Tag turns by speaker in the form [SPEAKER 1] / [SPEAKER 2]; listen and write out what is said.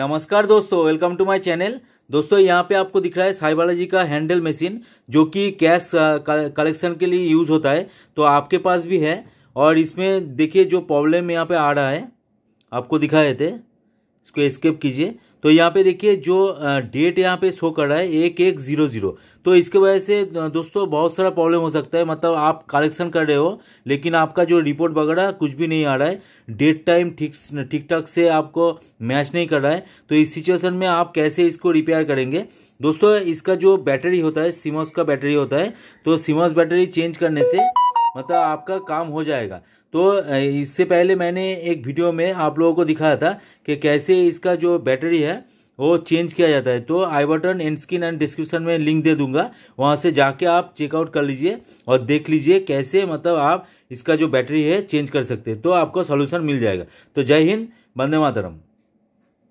[SPEAKER 1] नमस्कार दोस्तों welcome to my channel दोस्तों यहाँ पे आपको दिख रहा है साई का हैंडल मशीन जो कि कैश कलेक्शन के लिए यूज़ होता है तो आपके पास भी है और इसमें देखिए जो प्रॉब्लम यहाँ पे आ रहा है आपको दिखाए थे इसको स्केप कीजिए तो यहाँ पे देखिए जो डेट यहाँ पे शो कर रहा है एक एक जीरो जीरो तो इसके वजह से दोस्तों बहुत सारा प्रॉब्लम हो सकता है मतलब आप कलेक्शन कर रहे हो लेकिन आपका जो रिपोर्ट वगैरह कुछ भी नहीं आ रहा है डेट टाइम ठीक ठीक ठाक से आपको मैच नहीं कर रहा है तो इस सिचुएशन में आप कैसे इसको रिपेयर करेंगे दोस्तों इसका जो बैटरी होता है सिमोस का बैटरी होता है तो सिमोस बैटरी चेंज करने से मतलब आपका काम हो जाएगा तो इससे पहले मैंने एक वीडियो में आप लोगों को दिखाया था कि कैसे इसका जो बैटरी है वो चेंज किया जाता है तो I button end screen and description में लिंक दे दूंगा वहाँ से जाके आप चेकआउट कर लीजिए और देख लीजिए कैसे मतलब आप इसका जो बैटरी है चेंज कर सकते हैं तो आपको सोल्यूशन मिल जाएगा तो जय हिंद बंदे मातरम